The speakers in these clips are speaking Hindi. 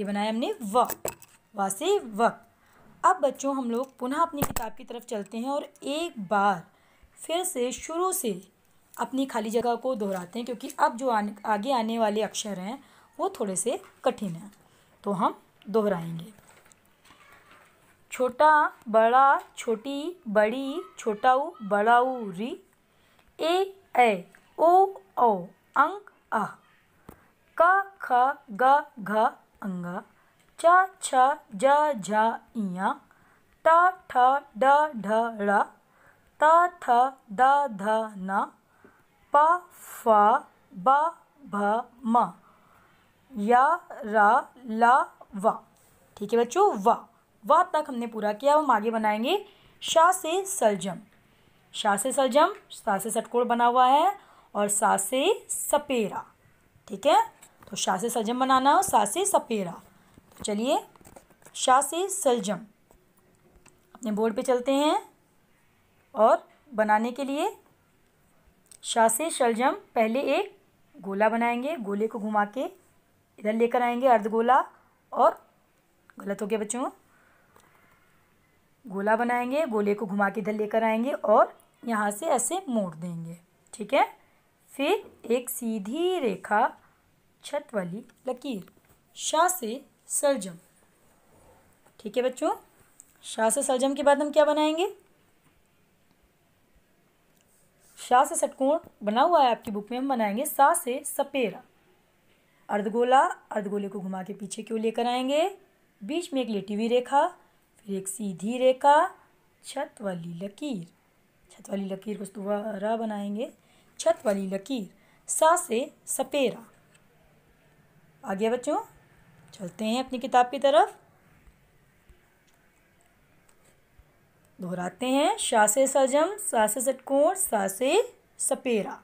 ये बनाया हमने व व से व अब बच्चों हम लोग पुनः अपनी किताब की तरफ चलते हैं और एक बार फिर से शुरू से अपनी खाली जगह को दोहराते हैं क्योंकि अब जो आने, आगे आने वाले अक्षर हैं वो थोड़े से कठिन हैं तो हम दोहराएंगे छोटा बड़ा छोटी बड़ी छोटाऊ बड़ाऊ री ए ए ओ ओ अंक आ क ख ग घ अंगा चा छा जा झा इया टा ठा डा ढा ड़ा ता था दा धा ना पा फा बा भा मा या रा ला वा ठीक है बच्चों वा वा तक हमने पूरा किया हम आगे बनाएंगे शा से सलजम शा से सलजम सा से सटकोड़ बना हुआ है और सा से सपेरा ठीक है तो शाह से सलजम बनाना और सा से सपेरा तो चलिए शाह से सलजम अपने बोर्ड पे चलते हैं और बनाने के लिए शाह से शलजम पहले एक गोला बनाएंगे गोले को घुमा के इधर लेकर आएंगे अर्ध गोला और गलत हो गया बच्चों गोला बनाएंगे गोले को घुमा के इधर लेकर आएंगे और यहाँ से ऐसे मोड़ देंगे ठीक है फिर एक सीधी रेखा छत वाली लकीर शाह से सलजम ठीक है बच्चों शाह से सलजम के बाद हम क्या बनाएंगे शाह से षटकोण बना हुआ है आपकी बुक में हम बनाएंगे सा से सपेरा अर्धगोला अर्धगोले को घुमा के पीछे क्यों लेकर आएंगे बीच में एक लेटी हुई रेखा फिर एक सीधी रेखा छत वाली लकीर छत वाली लकीर को दोबारा बनाएंगे छत वाली लकीर सा से सपेरा आ गया बच्चों चलते हैं अपनी किताब की तरफ दोहराते हैं सासे सजम सासे सटकोण सासे सपेरा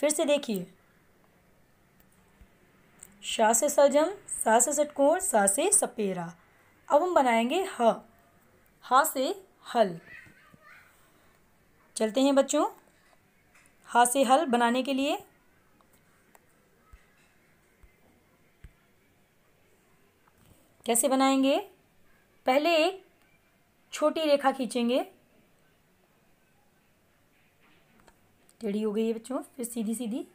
फिर से देखिए सासे सजम सासे सटकोण सासे सपेरा अब हम बनाएंगे ह हा से हल चलते हैं बच्चों हा से हल बनाने के लिए कैसे बनाएंगे पहले एक छोटी रेखा खींचेंगे टेढ़ी हो गई है बच्चों फिर सीधी सीधी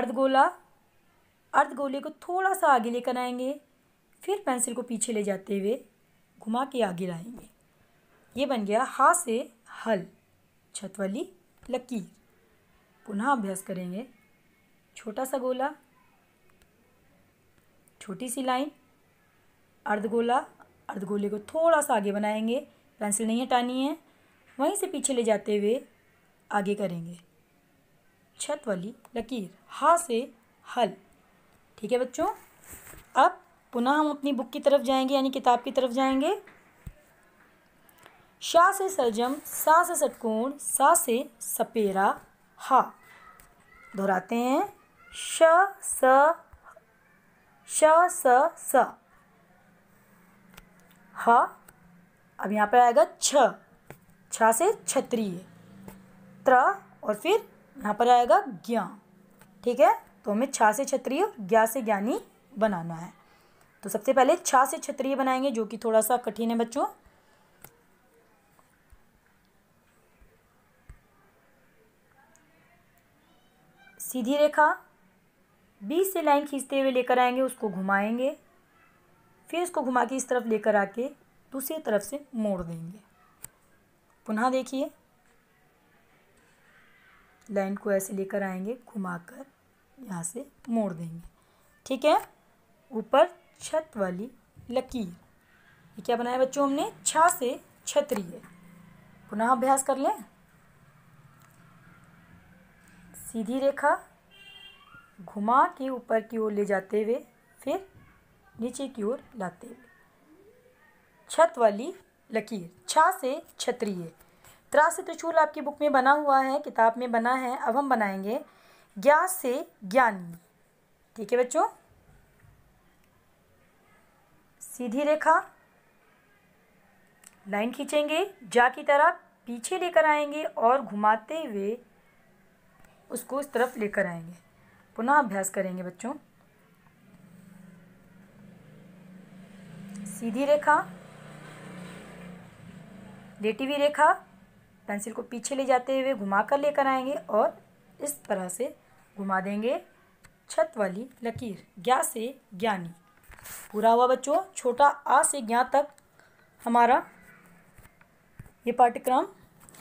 अर्ध गोला अर्ध गोले को थोड़ा सा आगे लेकर आएंगे फिर पेंसिल को पीछे ले जाते हुए घुमा के आगे लाएंगे ये बन गया हा से हल छत वाली लकीर पुनः अभ्यास करेंगे छोटा सा गोला छोटी सी लाइन अर्धगोला अर्धगोले को थोड़ा सा आगे बनाएंगे पेंसिल नहीं हटानी है वहीं से पीछे ले जाते हुए आगे करेंगे छत वाली लकीर हा से हल ठीक है बच्चों अब पुनः हम अपनी बुक की तरफ जाएंगे यानी किताब की तरफ जाएंगे शाह से सरजम सा से सटकोण सा से सपेरा हा दोहराते हैं श स श स स ह अब यहाँ पर आएगा छ छ से क्षत्रिय त्र और फिर यहाँ पर आएगा ज्ञा ठीक है तो हमें छा से क्षत्रिय ज्ञा से ज्ञानी बनाना है तो सबसे पहले छा से क्षत्रिय बनाएंगे जो कि थोड़ा सा कठिन है बच्चों सीधी रेखा बीस से लाइन खींचते हुए लेकर आएंगे उसको घुमाएंगे फिर इसको घुमा के इस तरफ लेकर आके दूसरी तरफ से मोड़ देंगे पुनः देखिए लाइन को ऐसे लेकर आएंगे घुमाकर यहाँ से मोड़ देंगे ठीक है ऊपर छत वाली लकीर ये क्या बनाया बच्चों हमने छा से छतरी है पुनः अभ्यास कर लें सीधी रेखा घुमा के ऊपर की ओर ले जाते हुए फिर नीचे की ओर लाते हुए छत वाली लकीर छा से छत्रीय त्रास से त्रिशूल आपकी बुक में बना हुआ है किताब में बना है अब हम बनाएंगे ज्ञा से ज्ञानी ठीक है बच्चों सीधी रेखा लाइन खींचेंगे जा की तरफ पीछे लेकर आएंगे और घुमाते हुए उसको उस तरफ लेकर आएंगे पुनः अभ्यास करेंगे बच्चों सीधी रेखा लेटी हुई रेखा पेंसिल को पीछे ले जाते हुए घुमा कर लेकर आएंगे और इस तरह से घुमा देंगे छत वाली लकीर ज्ञा से ज्ञानी पूरा हुआ बच्चों छोटा आ से ज्ञा तक हमारा ये पाठ्यक्रम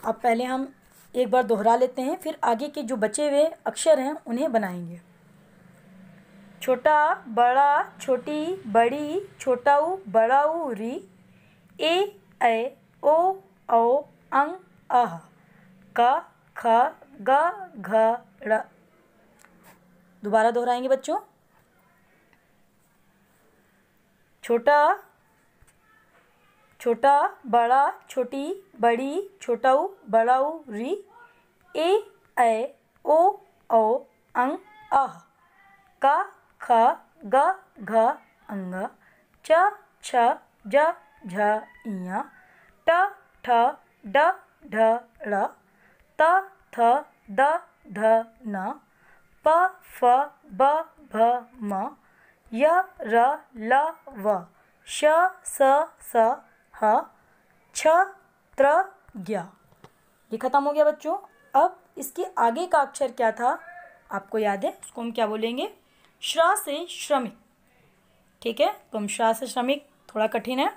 अब पहले हम एक बार दोहरा लेते हैं फिर आगे के जो बचे हुए अक्षर हैं उन्हें बनाएंगे छोटा बड़ा छोटी बड़ी छोटाऊ बड़ाऊ री ए ऐ ओ औ अंग अः क ख ग घ ड़ दोबारा दोहराएंगे बच्चों छोटा छोटा बड़ा छोटी बड़ी छोटाऊ बड़ाऊ री ए ऐ ओ औ अंग अः का ख ग घ अंग च छ ज झ ञ ट ठ ड ढ ळ त थ द ध न प फ ब भ म य र ल व श स स ह छ त्र ज्ञ ये ख़त्म हो गया बच्चों अब इसके आगे का अक्षर क्या था आपको याद है उसको हम क्या बोलेंगे श्रा से श्रमिक ठीक है तो हम श्रा से श्रमिक थोड़ा कठिन है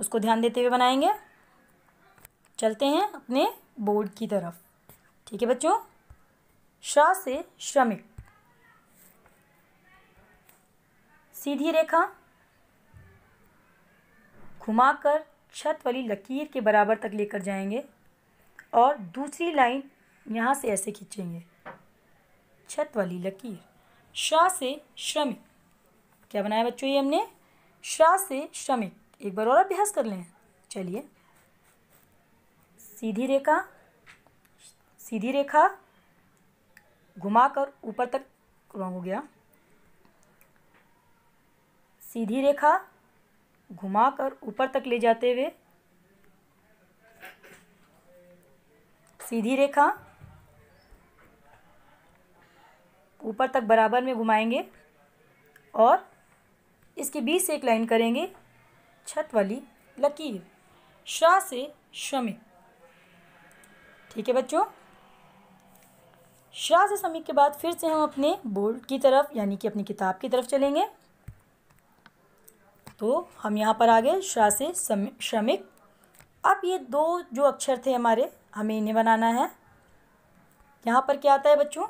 उसको ध्यान देते हुए बनाएंगे चलते हैं अपने बोर्ड की तरफ ठीक है बच्चों श्रा से श्रमिक सीधी रेखा घुमाकर छत वाली लकीर के बराबर तक लेकर जाएंगे और दूसरी लाइन यहाँ से ऐसे खींचेंगे छत वाली लकीर श्रा से श्रमिक क्या बनाया बच्चों ये हमने श्रा से श्रमिक एक बार और अभ्यास कर लें चलिए सीधी रेखा सीधी रेखा घुमाकर ऊपर तक रॉन्ग हो गया सीधी रेखा घुमाकर ऊपर तक ले जाते हुए सीधी रेखा ऊपर तक बराबर में घुमाएंगे और इसके बीच से एक लाइन करेंगे छत वाली लकीर शाह से श्रमिक ठीक है बच्चों शाह से श्रमिक के बाद फिर से हम अपने बोर्ड की तरफ यानी कि अपनी किताब की तरफ चलेंगे तो हम यहाँ पर आ गए शाह से श्रमिक अब ये दो जो अक्षर थे हमारे हमें इन्हें बनाना है यहाँ पर क्या आता है बच्चों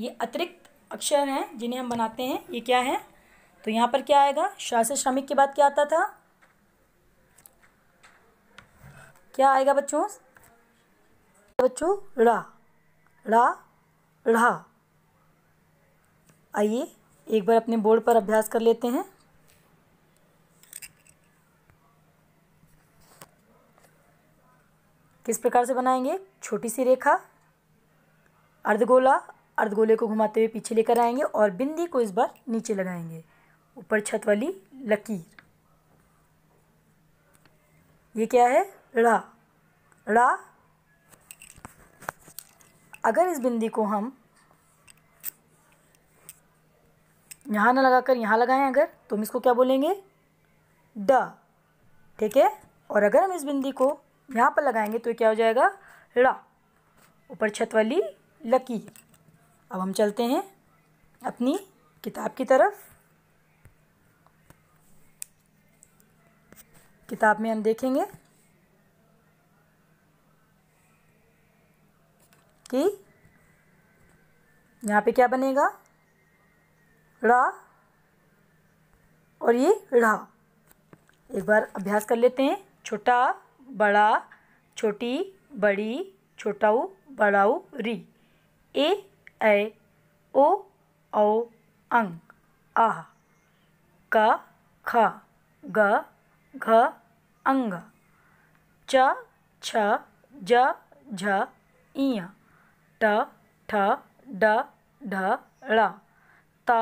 ये अतिरिक्त अक्षर हैं जिन्हें हम बनाते हैं ये क्या है तो यहाँ पर क्या आएगा शासन श्रमिक के बाद क्या आता था क्या आएगा बच्चों बच्चों रा रा रा आइए एक बार अपने बोर्ड पर अभ्यास कर लेते हैं किस प्रकार से बनाएंगे छोटी सी रेखा अर्धगोला अर्धगोले को घुमाते हुए पीछे लेकर आएंगे और बिंदी को इस बार नीचे लगाएंगे ऊपर छत वाली लकीर ये क्या है रा रा अगर इस बिंदी को हम यहाँ ना लगाकर यहाँ लगाएं अगर तो हम इसको क्या बोलेंगे ड ठीक है और अगर हम इस बिंदी को यहाँ पर लगाएंगे तो क्या हो जाएगा रा ऊपर छत वाली लकीर अब हम चलते हैं अपनी किताब की तरफ किताब में हम देखेंगे कि यहाँ पे क्या बनेगा रा और ये रा एक बार अभ्यास कर लेते हैं छोटा बड़ा छोटी बड़ी छोटाऊ बड़ाऊ री ए ऐ ओ औ अं आह का ख ग घ अंग च छ ज झ इय ट ठ ड ढ ळ त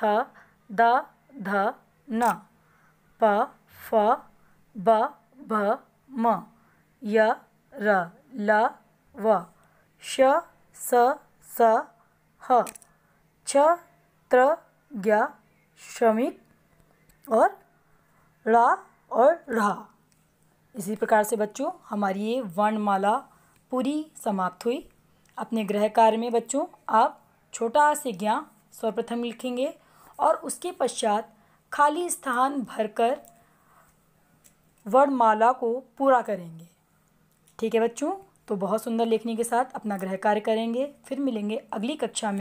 थ द ध न प फ ब भ म य र ल व श स स ह छ त्र ज्ञा श्रमिक और रा और रा इसी प्रकार से बच्चों हमारी ये वर्णमाला पूरी समाप्त हुई अपने गृह कार्य में बच्चों आप छोटा से ज्ञा सर्वप्रथम लिखेंगे और उसके पश्चात खाली स्थान भरकर वर्णमाला को पूरा करेंगे ठीक है बच्चों तो बहुत सुंदर लेखनी के साथ अपना ग्रह कार्य करेंगे फिर मिलेंगे अगली कक्षा में